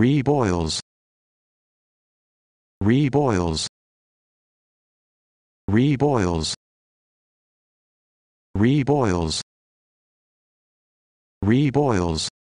reboils reboils reboils reboils reboils